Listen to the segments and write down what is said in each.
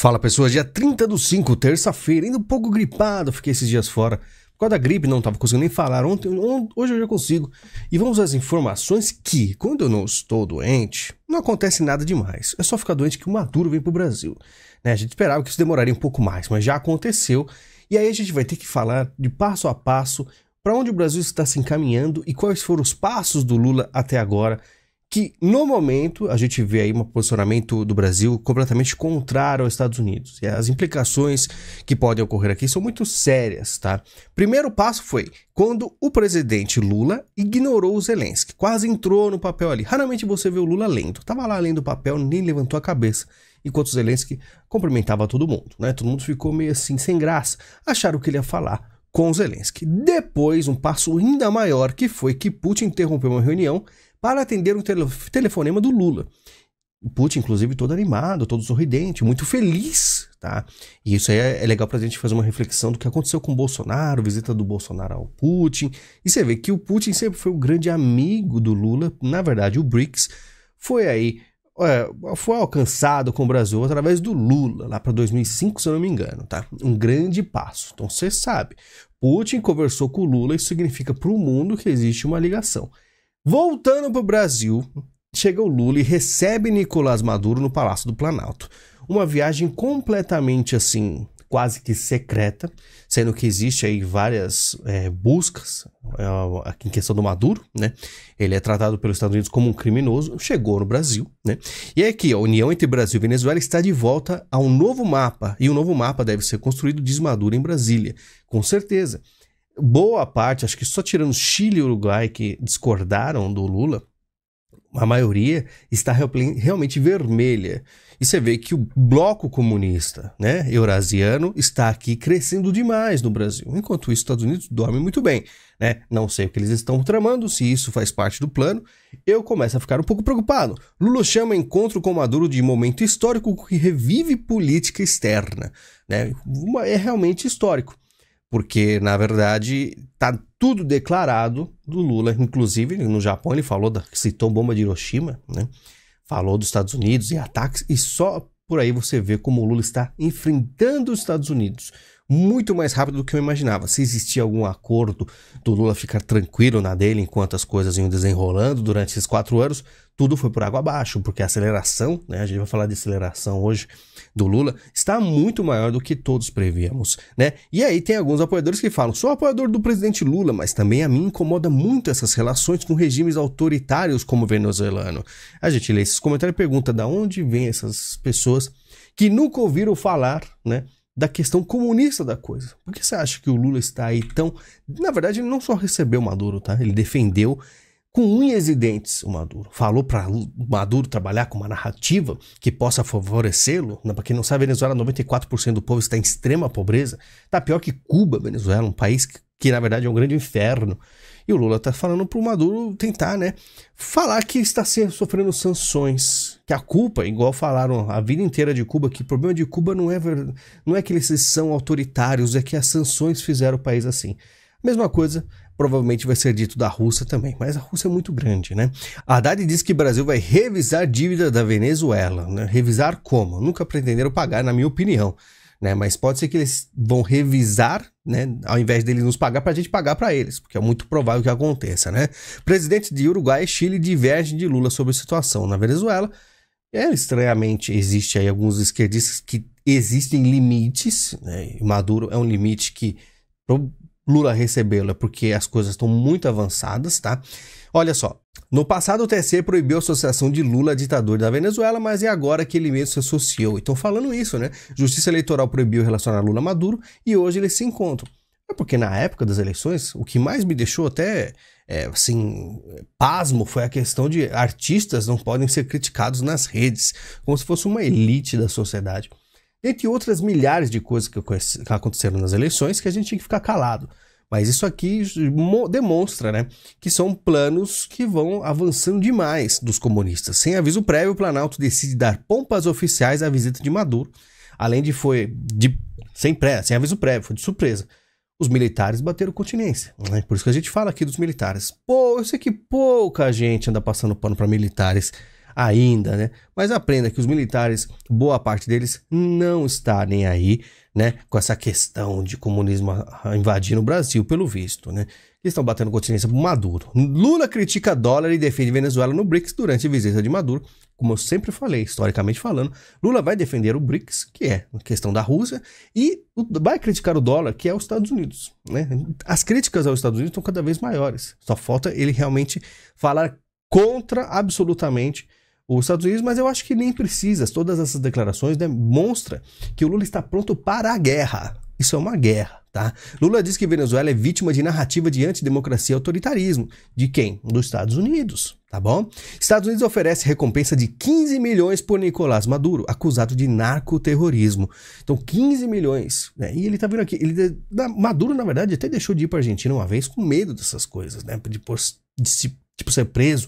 Fala pessoas, dia 30 do 5, terça-feira, ainda um pouco gripado, fiquei esses dias fora. Por causa da gripe, não tava conseguindo nem falar. Ontem, hoje eu já consigo. E vamos às informações que, quando eu não estou doente, não acontece nada demais. É só ficar doente que o Maduro vem pro Brasil. Né? A gente esperava que isso demoraria um pouco mais, mas já aconteceu. E aí a gente vai ter que falar de passo a passo para onde o Brasil está se encaminhando e quais foram os passos do Lula até agora que no momento a gente vê aí um posicionamento do Brasil completamente contrário aos Estados Unidos. E as implicações que podem ocorrer aqui são muito sérias, tá? Primeiro passo foi quando o presidente Lula ignorou o Zelensky, quase entrou no papel ali. Raramente você vê o Lula lendo, tava lá lendo o papel, nem levantou a cabeça. Enquanto o Zelensky cumprimentava todo mundo, né? Todo mundo ficou meio assim sem graça. Acharam que ele ia falar com Zelensky. Depois, um passo ainda maior que foi que Putin interrompeu uma reunião para atender um telefonema do Lula. O Putin, inclusive, todo animado, todo sorridente, muito feliz, tá? E isso aí é, é legal pra gente fazer uma reflexão do que aconteceu com o Bolsonaro, visita do Bolsonaro ao Putin. E você vê que o Putin sempre foi o grande amigo do Lula. Na verdade, o BRICS foi aí, é, foi alcançado com o Brasil através do Lula, lá para 2005, se eu não me engano, tá? Um grande passo. Então você sabe, Putin conversou com o Lula, isso significa para o mundo que existe uma ligação. Voltando para o Brasil, chega o Lula e recebe Nicolás Maduro no Palácio do Planalto. Uma viagem completamente assim, quase que secreta, sendo que existe aí várias é, buscas é, em questão do Maduro, né? Ele é tratado pelos Estados Unidos como um criminoso, chegou no Brasil, né? E é aqui, a união entre Brasil e Venezuela está de volta a um novo mapa, e um novo mapa deve ser construído, diz Maduro, em Brasília, com certeza boa parte, acho que só tirando Chile e Uruguai que discordaram do Lula, a maioria está realmente vermelha. E você vê que o bloco comunista, né, eurasiano, está aqui crescendo demais no Brasil. Enquanto os Estados Unidos dorme muito bem, né? Não sei o que eles estão tramando, se isso faz parte do plano. Eu começo a ficar um pouco preocupado. Lula chama encontro com Maduro de momento histórico que revive política externa, né? É realmente histórico. Porque, na verdade, tá tudo declarado do Lula. Inclusive, no Japão, ele falou, da, citou bomba de Hiroshima, né? Falou dos Estados Unidos e ataques, e só por aí você vê como o Lula está enfrentando os Estados Unidos muito mais rápido do que eu imaginava. Se existia algum acordo do Lula ficar tranquilo na dele enquanto as coisas iam desenrolando durante esses quatro anos, tudo foi por água abaixo, porque a aceleração, né, a gente vai falar de aceleração hoje do Lula, está muito maior do que todos prevíamos, né? E aí tem alguns apoiadores que falam, sou apoiador do presidente Lula, mas também a mim incomoda muito essas relações com regimes autoritários como o venezuelano. A gente lê esses comentários e pergunta, da onde vêm essas pessoas que nunca ouviram falar, né? da questão comunista da coisa. Por que você acha que o Lula está aí tão. Na verdade, ele não só recebeu o Maduro, tá? Ele defendeu com unhas e dentes o Maduro. Falou para Maduro trabalhar com uma narrativa que possa favorecê-lo. Para quem não sabe, a Venezuela, 94% do povo está em extrema pobreza. Tá pior que Cuba, Venezuela, um país que que na verdade é um grande inferno. E o Lula está falando para o Maduro tentar, né? Falar que está sendo, sofrendo sanções. Que a culpa, igual falaram a vida inteira de Cuba, que o problema de Cuba não é, não é que eles são autoritários, é que as sanções fizeram o país assim. Mesma coisa provavelmente vai ser dito da Rússia também, mas a Rússia é muito grande, né? A Haddad diz que o Brasil vai revisar dívida da Venezuela, né? Revisar como? Nunca pretenderam pagar, na minha opinião né? Mas pode ser que eles vão revisar, né? Ao invés deles nos pagar, para a gente pagar para eles, porque é muito provável que aconteça, né? Presidente de Uruguai e Chile divergem de Lula sobre a situação na Venezuela. É, estranhamente, existe aí alguns esquerdistas que existem limites, né? Maduro é um limite que Lula recebê É porque as coisas estão muito avançadas, tá? Olha só. No passado, o TSE proibiu a associação de Lula a ditador da Venezuela, mas é agora que ele mesmo se associou. Então, falando isso, né? Justiça Eleitoral proibiu relacionar Lula a Maduro e hoje eles se encontram. É porque na época das eleições, o que mais me deixou até é, assim, pasmo foi a questão de artistas não podem ser criticados nas redes, como se fosse uma elite da sociedade. Entre outras milhares de coisas que aconteceram nas eleições que a gente tinha que ficar calado. Mas isso aqui demonstra né, que são planos que vão avançando demais dos comunistas. Sem aviso prévio, o Planalto decide dar pompas oficiais à visita de Maduro, além de foi de, sem, pré, sem aviso prévio, foi de surpresa os militares bateram continência. Né? Por isso que a gente fala aqui dos militares. Pô, eu sei que pouca gente anda passando pano para militares, ainda, né? Mas aprenda que os militares, boa parte deles, não está nem aí, né? Com essa questão de comunismo invadindo o Brasil, pelo visto, né? Que estão batendo continência pro Maduro. Lula critica dólar e defende Venezuela no BRICS durante a visita de Maduro. Como eu sempre falei, historicamente falando, Lula vai defender o BRICS, que é a questão da Rússia, e vai criticar o dólar, que é os Estados Unidos. Né? As críticas aos Estados Unidos estão cada vez maiores. Só falta ele realmente falar contra absolutamente os Estados Unidos, mas eu acho que nem precisa. Todas essas declarações demonstram que o Lula está pronto para a guerra. Isso é uma guerra, tá? Lula diz que Venezuela é vítima de narrativa de antidemocracia e autoritarismo. De quem? Dos Estados Unidos, tá bom? Estados Unidos oferece recompensa de 15 milhões por Nicolás Maduro, acusado de narcoterrorismo. Então, 15 milhões, né? E ele tá vindo aqui. Ele, Maduro, na verdade, até deixou de ir pra Argentina uma vez com medo dessas coisas, né? De, por, de, de tipo, ser preso.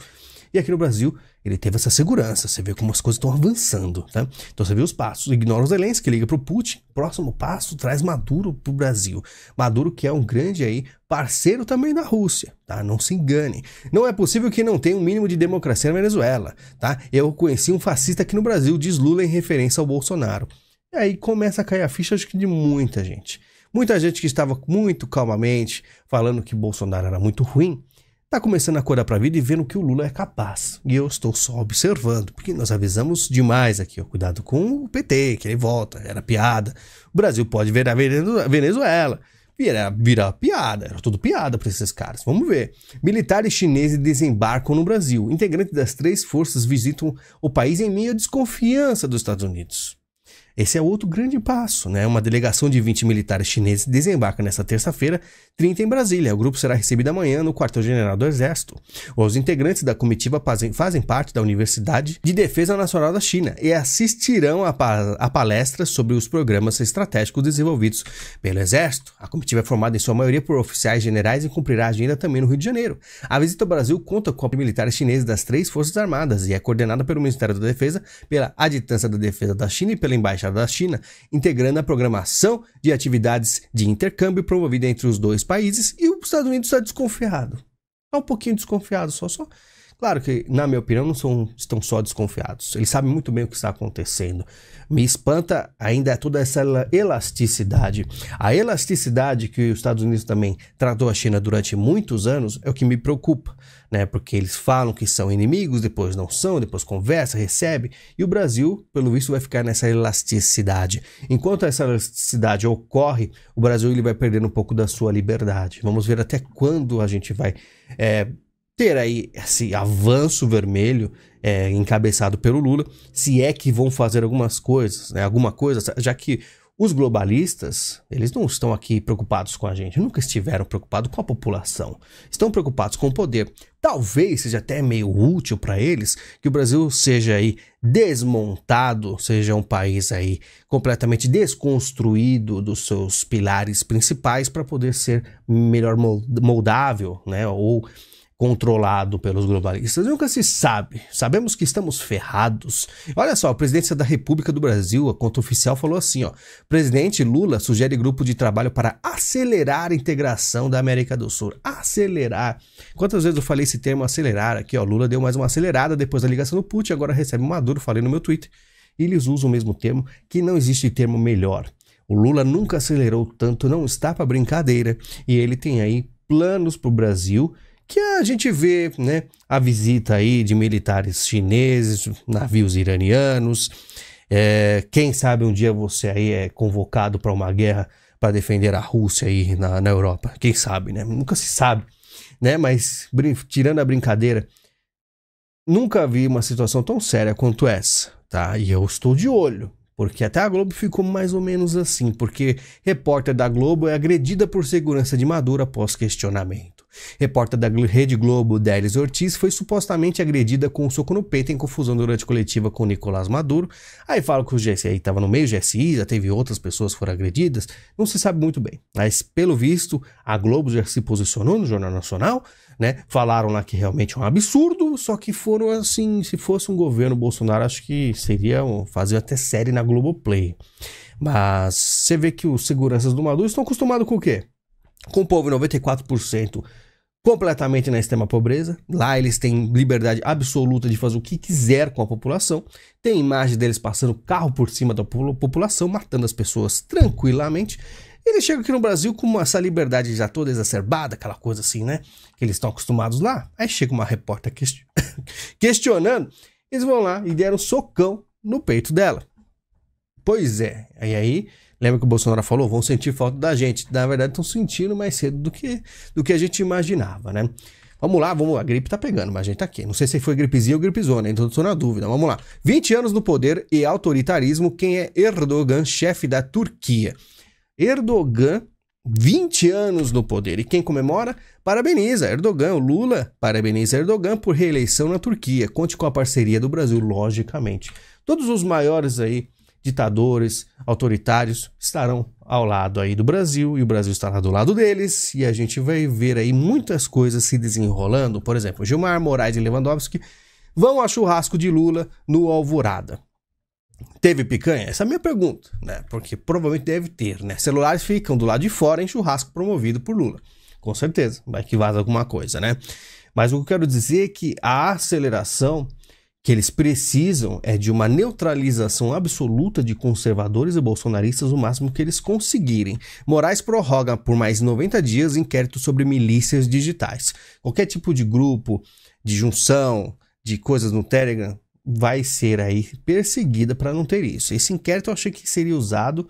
E aqui no Brasil ele teve essa segurança. Você vê como as coisas estão avançando, tá? Então você vê os passos. Ignora os Zelensky, liga para o Putin. Próximo passo traz Maduro para o Brasil. Maduro que é um grande aí parceiro também da Rússia, tá? Não se engane. Não é possível que não tenha um mínimo de democracia na Venezuela, tá? Eu conheci um fascista aqui no Brasil, diz Lula em referência ao Bolsonaro. E aí começa a cair a ficha, acho que de muita gente. Muita gente que estava muito calmamente falando que Bolsonaro era muito ruim, Tá começando a acordar para a vida e vendo que o Lula é capaz. E eu estou só observando, porque nós avisamos demais aqui, ó, cuidado com o PT, que ele volta, era piada. O Brasil pode virar Venezuela. Virar, virar piada, era tudo piada para esses caras. Vamos ver. Militares chineses desembarcam no Brasil. Integrantes das três forças visitam o país em meio à desconfiança dos Estados Unidos. Esse é outro grande passo, né? Uma delegação de 20 militares chineses desembarca nesta terça-feira, 30 em Brasília. O grupo será recebido amanhã no quartel-general do Exército. Os integrantes da comitiva fazem, parte da Universidade de Defesa Nacional da China e assistirão a, palestras sobre os programas estratégicos desenvolvidos pelo Exército. A comitiva é formada em sua maioria por oficiais generais e cumprirá a agenda também no Rio de Janeiro. A visita ao Brasil conta com militares chineses das três Forças Armadas e é coordenada pelo Ministério da Defesa, pela Aditância da Defesa da China e pela Embaixada da China, integrando a programação de atividades de intercâmbio promovida entre os dois países e os Estados Unidos está desconfiado. Está um pouquinho desconfiado só, só Claro que, na minha opinião, não são, estão só desconfiados. Eles sabem muito bem o que está acontecendo. Me espanta ainda é toda essa elasticidade. A elasticidade que os Estados Unidos também tratou a China durante muitos anos é o que me preocupa, né? Porque eles falam que são inimigos, depois não são, depois conversa, recebe, e o Brasil, pelo visto, vai ficar nessa elasticidade. Enquanto essa elasticidade ocorre, o Brasil ele vai perdendo um pouco da sua liberdade. Vamos ver até quando a gente vai é, ter aí esse assim, avanço vermelho é, encabeçado pelo Lula, se é que vão fazer algumas coisas, né, alguma coisa, já que os globalistas, eles não estão aqui preocupados com a gente, nunca estiveram preocupados com a população. Estão preocupados com o poder. Talvez seja até meio útil para eles que o Brasil seja aí desmontado, seja um país aí completamente desconstruído dos seus pilares principais para poder ser melhor moldável, né, ou controlado pelos globalistas. Nunca se sabe. Sabemos que estamos ferrados. Olha só, a presidência da República do Brasil, a conta oficial, falou assim: ó, presidente Lula sugere grupo de trabalho para acelerar a integração da América do Sul. Acelerar. Quantas vezes eu falei esse termo acelerar aqui, ó? Lula deu mais uma acelerada depois da ligação do Putin, agora recebe o Maduro, falei no meu Twitter. E eles usam o mesmo termo, que não existe termo melhor. O Lula nunca acelerou tanto, não está para brincadeira. E ele tem aí planos para o Brasil que a gente vê né, a visita aí de militares chineses, navios iranianos. É, quem sabe um dia você aí é convocado para uma guerra para defender a Rússia aí na, na Europa. Quem sabe, né? Nunca se sabe, né? Mas tirando a brincadeira, nunca vi uma situação tão séria quanto essa, tá? E eu estou de olho, porque até a Globo ficou mais ou menos assim, porque repórter da Globo é agredida por segurança de Maduro após questionamento. Repórter da Rede Globo, Délis Ortiz, foi supostamente agredida com um soco no peito em confusão durante coletiva com Nicolás Maduro. Aí fala que o GSI estava no meio, o GSI, já teve outras pessoas que foram agredidas, não se sabe muito bem. Mas, pelo visto, a Globo já se posicionou no Jornal Nacional, né? Falaram lá que realmente é um absurdo, só que foram assim, se fosse um governo Bolsonaro, acho que seria fazer até série na Globoplay. Mas você vê que os seguranças do Maduro estão acostumados com o quê? com o povo 94% completamente na extrema pobreza. Lá eles têm liberdade absoluta de fazer o que quiser com a população. Tem imagem deles passando carro por cima da população, matando as pessoas tranquilamente. Eles chegam aqui no Brasil com essa liberdade já toda exacerbada, aquela coisa assim, né? Que eles estão acostumados lá. Aí chega uma repórter quest... questionando. Eles vão lá e deram um socão no peito dela. Pois é. E aí Lembra que o Bolsonaro falou? Vão sentir falta da gente. Na verdade, estão sentindo mais cedo do que, do que a gente imaginava, né? Vamos lá, vamos lá. A gripe tá pegando, mas a gente tá aqui. Não sei se foi gripezinha ou gripezona, então tô na dúvida. Vamos lá. 20 anos no poder e autoritarismo. Quem é Erdogan, chefe da Turquia? Erdogan 20 anos no poder. E quem comemora? Parabeniza Erdogan. O Lula parabeniza Erdogan por reeleição na Turquia. Conte com a parceria do Brasil, logicamente. Todos os maiores aí ditadores, autoritários estarão ao lado aí do Brasil e o Brasil estará do lado deles e a gente vai ver aí muitas coisas se desenrolando. Por exemplo, Gilmar Moraes e Lewandowski vão a churrasco de Lula no Alvorada. Teve picanha? Essa é a minha pergunta, né? Porque provavelmente deve ter, né? Celulares ficam do lado de fora em churrasco promovido por Lula. Com certeza, vai que vaza alguma coisa, né? Mas o que eu quero dizer é que a aceleração que eles precisam é de uma neutralização absoluta de conservadores e bolsonaristas o máximo que eles conseguirem. Moraes prorroga por mais 90 dias inquérito sobre milícias digitais. Qualquer tipo de grupo, de junção, de coisas no Telegram vai ser aí perseguida para não ter isso. Esse inquérito eu achei que seria usado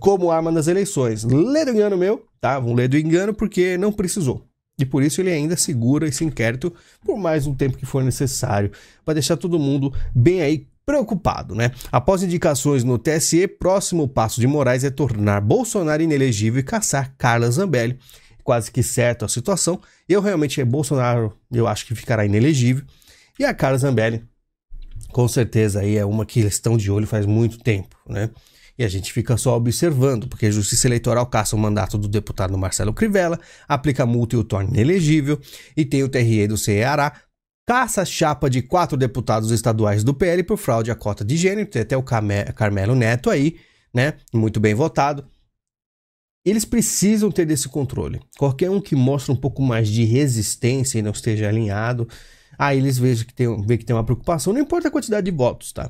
como arma nas eleições. Ledo engano meu, tá? Um ledo engano porque não precisou. E por isso ele ainda segura esse inquérito por mais um tempo que for necessário, para deixar todo mundo bem aí preocupado, né? Após indicações no TSE, próximo passo de Moraes é tornar Bolsonaro inelegível e caçar Carla Zambelli. Quase que certo a situação. Eu realmente, é, Bolsonaro, eu acho que ficará inelegível. E a Carla Zambelli, com certeza, aí é uma que eles estão de olho faz muito tempo, né? E a gente fica só observando, porque a Justiça Eleitoral caça o mandato do deputado Marcelo Crivella, aplica multa e o torna inelegível, e tem o TRE do Ceará, caça a chapa de quatro deputados estaduais do PL por fraude à cota de gênero, tem até o Carmelo Neto aí, né? Muito bem votado. Eles precisam ter desse controle. Qualquer um que mostre um pouco mais de resistência e não esteja alinhado, aí eles vejam que tem, vê que tem uma preocupação, não importa a quantidade de votos, tá?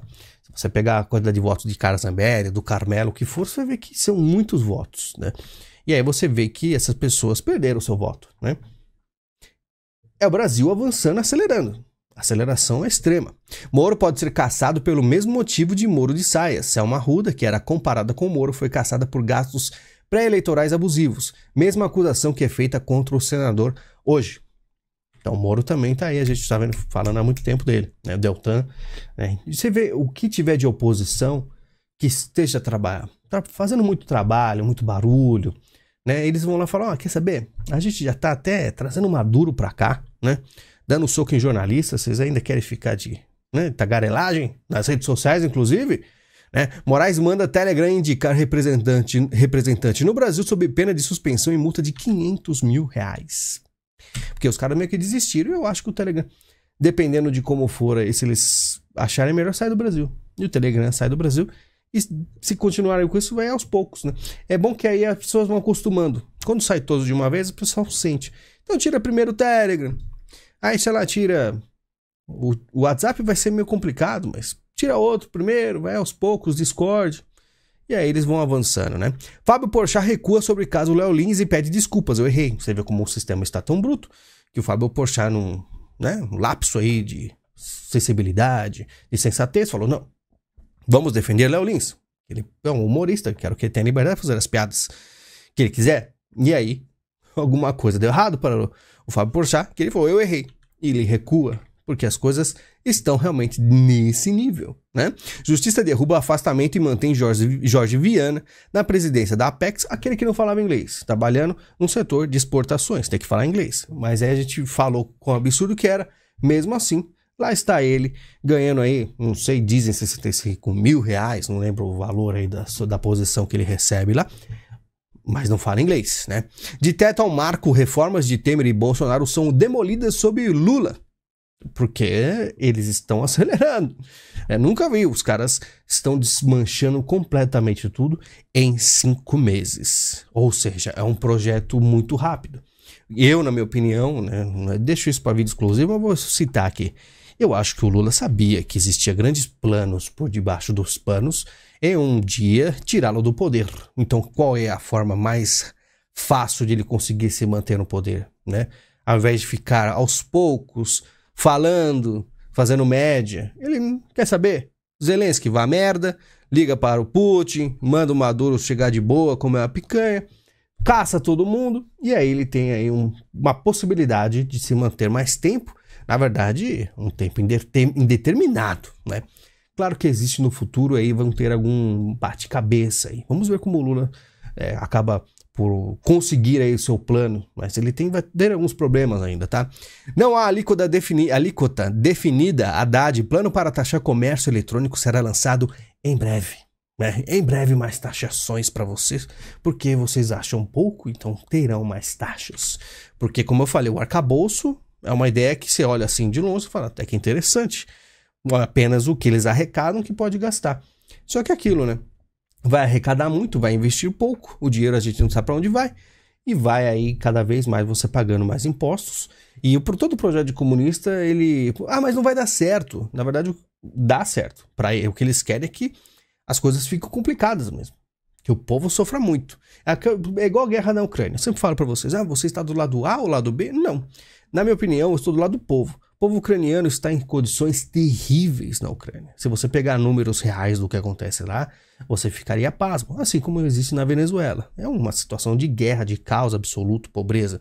Você pegar a quantidade de votos de Carlos Zambelli, do Carmelo, o que for, você vê que são muitos votos, né? E aí você vê que essas pessoas perderam o seu voto, né? É o Brasil avançando, acelerando. A aceleração é extrema. Moro pode ser caçado pelo mesmo motivo de Moro de Saia. Selma Ruda, que era comparada com Moro, foi caçada por gastos pré-eleitorais abusivos. Mesma acusação que é feita contra o senador hoje. Então o Moro também tá aí, a gente está falando há muito tempo dele, né? O Deltan. Né? E você vê o que tiver de oposição que esteja trabalhando, fazendo muito trabalho, muito barulho, né? Eles vão lá falar, ó, oh, quer saber? A gente já está até trazendo Maduro para cá, né? Dando soco em jornalistas, vocês ainda querem ficar de né, tagarelagem nas redes sociais, inclusive? Né? Moraes manda Telegram indicar representante, representante no Brasil sob pena de suspensão e multa de 500 mil reais. Porque os caras meio que desistiram e eu acho que o Telegram, dependendo de como for, se eles acharem é melhor, sai do Brasil. E o Telegram sai do Brasil. E se continuarem com isso, vai aos poucos, né? É bom que aí as pessoas vão acostumando. Quando sai todos de uma vez, o pessoal sente. Então tira primeiro o Telegram. Aí, sei lá, tira. O, o WhatsApp vai ser meio complicado, mas tira outro primeiro, vai aos poucos, Discord. E aí eles vão avançando, né? Fábio Porchat recua sobre o caso Léo Lins e pede desculpas. Eu errei. Você vê como o sistema está tão bruto que o Fábio Porchat, num né, um lapso aí de sensibilidade, de sensatez, falou, não, vamos defender Léo Lins. Ele é um humorista, quero que ele tenha liberdade de fazer as piadas que ele quiser. E aí, alguma coisa deu errado para o Fábio Porchat, que ele falou, eu errei. E ele recua, porque as coisas estão realmente nesse nível. Né? Justiça derruba afastamento e mantém Jorge, Jorge Viana na presidência da Apex, aquele que não falava inglês, trabalhando no setor de exportações, tem que falar inglês. Mas aí a gente falou o absurdo que era, mesmo assim, lá está ele, ganhando aí, não sei, dizem 65 mil reais, não lembro o valor aí da, da posição que ele recebe lá, mas não fala inglês, né? De teto ao marco, reformas de Temer e Bolsonaro são demolidas sob Lula porque eles estão acelerando. É, nunca vi, os caras estão desmanchando completamente tudo em cinco meses. Ou seja, é um projeto muito rápido. Eu, na minha opinião, né, né deixo isso para vídeo exclusivo, mas vou citar aqui. Eu acho que o Lula sabia que existia grandes planos por debaixo dos panos em um dia tirá-lo do poder. Então, qual é a forma mais fácil de ele conseguir se manter no poder, né? Ao invés de ficar aos poucos falando, fazendo média. Ele quer saber. Zelensky vá merda, liga para o Putin, manda o Maduro chegar de boa, comer uma picanha, caça todo mundo, e aí ele tem aí um, uma possibilidade de se manter mais tempo, na verdade, um tempo indeterminado, né? Claro que existe no futuro aí, vão ter algum bate-cabeça aí. Vamos ver como o Lula é, acaba por conseguir aí o seu plano, mas ele tem, vai ter alguns problemas ainda, tá? Não há alíquota, defini, alíquota definida, Haddad, plano para taxar comércio eletrônico será lançado em breve. Né? Em breve mais taxações para vocês, porque vocês acham pouco, então terão mais taxas. Porque como eu falei, o arcabouço é uma ideia que você olha assim de longe e fala até que interessante. Apenas o que eles arrecadam que pode gastar. Só que é aquilo, né? vai arrecadar muito, vai investir pouco, o dinheiro a gente não sabe para onde vai, e vai aí cada vez mais você pagando mais impostos. E por todo projeto de comunista, ele. Ah, mas não vai dar certo. Na verdade, dá certo. para o que eles querem é que as coisas ficam complicadas mesmo. Que o povo sofra muito. É, é igual a guerra na Ucrânia. Eu sempre falo para vocês: ah, você está do lado A ou lado B? Não. Na minha opinião, eu estou do lado do povo. O povo ucraniano está em condições terríveis na Ucrânia. Se você pegar números reais do que acontece lá, você ficaria pasmo, assim como existe na Venezuela. É uma situação de guerra, de caos absoluto, pobreza.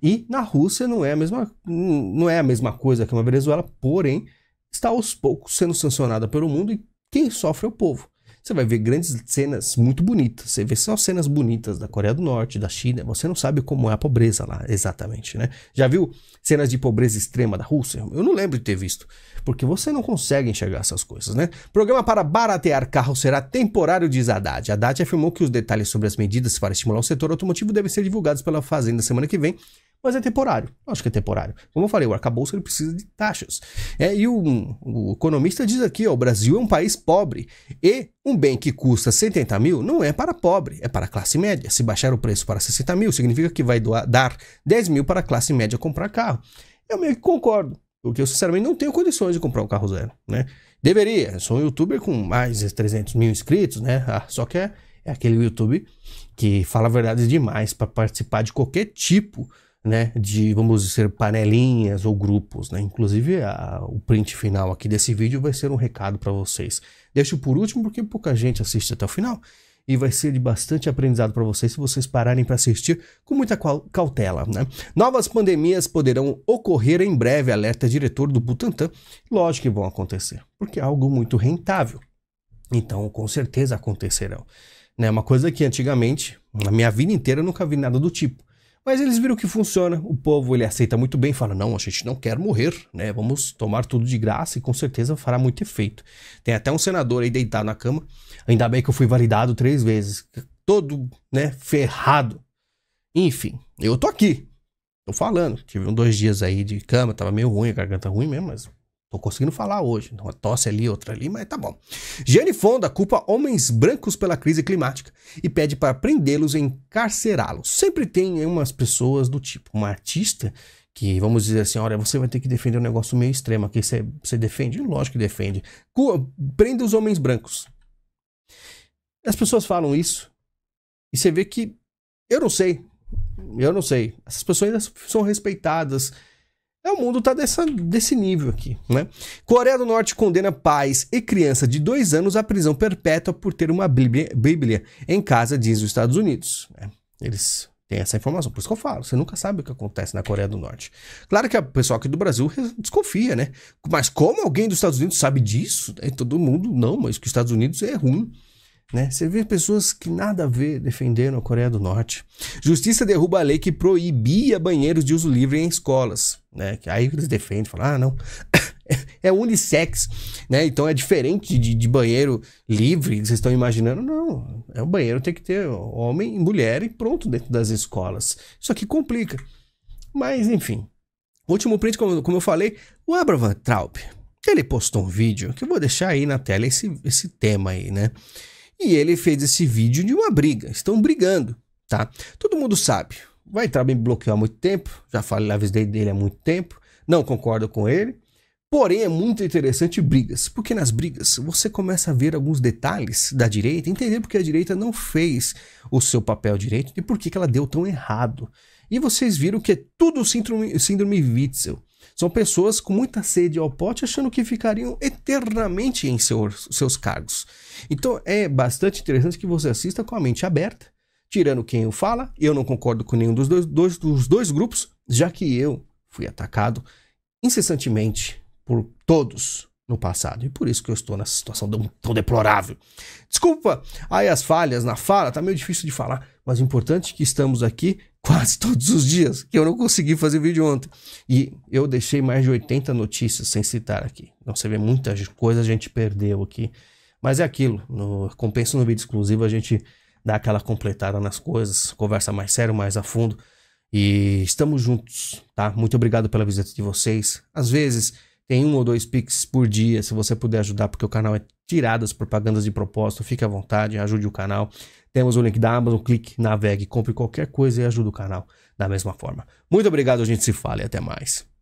E na Rússia não é a mesma, não é a mesma coisa que na Venezuela, porém está aos poucos sendo sancionada pelo mundo e quem sofre é o povo. Você vai ver grandes cenas muito bonitas. Você vê só cenas bonitas da Coreia do Norte, da China. Você não sabe como é a pobreza lá, exatamente, né? Já viu cenas de pobreza extrema da Rússia? Eu não lembro de ter visto. Porque você não consegue enxergar essas coisas, né? Programa para baratear carro será temporário, diz Haddad. Haddad afirmou que os detalhes sobre as medidas para estimular o setor automotivo devem ser divulgados pela Fazenda semana que vem, mas é temporário. acho que é temporário. Como eu falei, o arcabouço ele precisa de taxas. É, e o, o economista diz aqui: ó, o Brasil é um país pobre e um bem que custa 70 mil não é para pobre, é para classe média. Se baixar o preço para 60 mil, significa que vai doar, dar 10 mil para a classe média comprar carro. Eu meio que concordo, porque eu sinceramente não tenho condições de comprar um carro zero, né? Deveria, eu sou um youtuber com mais de 300 mil inscritos, né? Ah, só que é, é aquele YouTube que fala verdades demais para participar de qualquer tipo né, de, vamos dizer, panelinhas ou grupos. Né? Inclusive, a, o print final aqui desse vídeo vai ser um recado para vocês. Deixo por último porque pouca gente assiste até o final e vai ser de bastante aprendizado para vocês se vocês pararem para assistir com muita cautela. Né? Novas pandemias poderão ocorrer em breve, alerta diretor do Butantan. Lógico que vão acontecer, porque é algo muito rentável. Então, com certeza acontecerão. Né? Uma coisa que antigamente, na minha vida inteira, eu nunca vi nada do tipo. Mas eles viram que funciona, o povo ele aceita muito bem, fala: não, a gente não quer morrer, né? Vamos tomar tudo de graça e com certeza fará muito efeito. Tem até um senador aí deitado na cama, ainda bem que eu fui validado três vezes, todo, né, ferrado. Enfim, eu tô aqui, tô falando. Tive uns dois dias aí de cama, tava meio ruim, a garganta ruim mesmo, mas Tô conseguindo falar hoje. Então, uma tosse ali, outra ali, mas tá bom. Gianni Fonda culpa homens brancos pela crise climática e pede para prendê-los e encarcerá-los. Sempre tem umas pessoas do tipo, uma artista que, vamos dizer assim, olha, você vai ter que defender um negócio meio extremo aqui. Você, defende? Lógico que defende. Cu prenda os homens brancos. As pessoas falam isso e você vê que, eu não sei, eu não sei. Essas pessoas ainda são respeitadas, é, o mundo tá dessa, desse nível aqui, né? Coreia do Norte condena pais e criança de dois anos à prisão perpétua por ter uma bíblia, bíblia em casa, diz os Estados Unidos. Né? Eles têm essa informação, por isso que eu falo, você nunca sabe o que acontece na Coreia do Norte. Claro que o pessoal aqui do Brasil desconfia, né? Mas como alguém dos Estados Unidos sabe disso? Né? Todo mundo, não, mas que os Estados Unidos é ruim. Né? Você vê pessoas que nada a ver defendendo a Coreia do Norte. Justiça derruba a lei que proibia banheiros de uso livre em escolas. Né? Que aí eles defendem, falam, ah, não, é unissex, né? Então é diferente de, de banheiro livre que vocês estão imaginando. Não, é um banheiro tem que ter homem e mulher e pronto dentro das escolas. Isso aqui complica. Mas, enfim. último print, como, como eu falei, o Abravan Traub, ele postou um vídeo que eu vou deixar aí na tela esse, esse tema aí, né? E ele fez esse vídeo de uma briga. Estão brigando, tá? Todo mundo sabe. Vai entrar bem bloqueou há muito tempo. Já falei lá, avisei dele há muito tempo. Não concordo com ele. Porém, é muito interessante brigas, porque nas brigas você começa a ver alguns detalhes da direita, entender porque a direita não fez o seu papel direito e por que ela deu tão errado. E vocês viram que é tudo síndrome, síndrome Witzel. São pessoas com muita sede ao pote achando que ficariam eternamente em seus seus cargos. Então é bastante interessante que você assista com a mente aberta, tirando quem o fala. Eu não concordo com nenhum dos dois, dois, dos dois grupos, já que eu fui atacado incessantemente por todos no passado. E por isso que eu estou nessa situação tão deplorável. Desculpa aí as falhas na fala, tá meio difícil de falar, mas o importante é que estamos aqui quase todos os dias, que eu não consegui fazer vídeo ontem. E eu deixei mais de 80 notícias sem citar aqui. Então você vê muitas coisas a gente perdeu aqui. Mas é aquilo, no, compensa no vídeo exclusivo a gente dá aquela completada nas coisas, conversa mais sério, mais a fundo. E estamos juntos, tá? Muito obrigado pela visita de vocês. Às vezes tem um ou dois Pix por dia, se você puder ajudar, porque o canal é tiradas propagandas de propósito. Fique à vontade, ajude o canal. Temos o link da Amazon, clique, navegue, compre qualquer coisa e ajude o canal da mesma forma. Muito obrigado, a gente se fala e até mais.